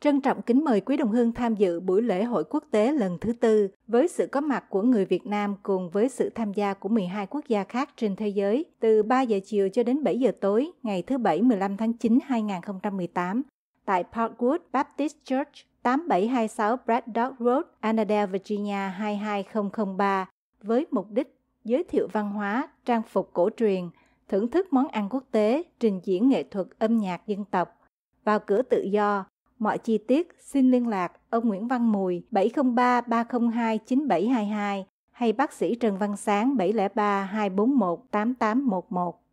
Trân trọng kính mời quý đồng hương tham dự buổi lễ hội quốc tế lần thứ tư với sự có mặt của người Việt Nam cùng với sự tham gia của 12 quốc gia khác trên thế giới từ 3 giờ chiều cho đến 7 giờ tối ngày thứ Bảy 15 tháng 9 2018 tại Parkwood Baptist Church 8726 Braddock Road, Annadale, Virginia 22003 với mục đích giới thiệu văn hóa, trang phục cổ truyền, thưởng thức món ăn quốc tế, trình diễn nghệ thuật âm nhạc dân tộc. Vào cửa tự do, Mọi chi tiết xin liên lạc ông Nguyễn Văn Mùi 703 302 9722 hay bác sĩ Trần Văn Sáng 703 241 8811.